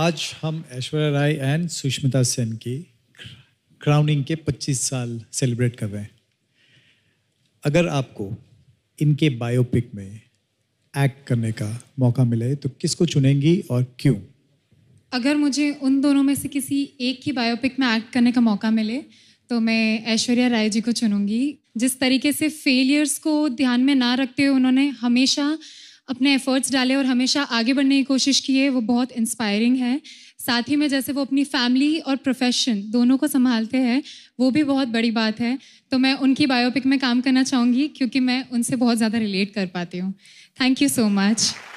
आज हम ऐश्वर्या राय एंड सुष्मिता सेन की क्राउनिंग के 25 साल सेलिब्रेट कर रहे हैं अगर आपको इनके बायोपिक में एक्ट करने का मौका मिले तो किसको चुनेंगी और क्यों अगर मुझे उन दोनों में से किसी एक की बायोपिक में एक्ट करने का मौका मिले तो मैं ऐश्वर्या राय जी को चुनूंगी जिस तरीके से फेलियर्स को ध्यान में ना रखते हुए उन्होंने हमेशा अपने एफर्ट्स डाले और हमेशा आगे बढ़ने की कोशिश की है वो बहुत इंस्पायरिंग है साथ ही में जैसे वो अपनी फैमिली और प्रोफेशन दोनों को संभालते हैं वो भी बहुत बड़ी बात है तो मैं उनकी बायोपिक में काम करना चाहूँगी क्योंकि मैं उनसे बहुत ज़्यादा रिलेट कर पाती हूँ थैंक यू सो मच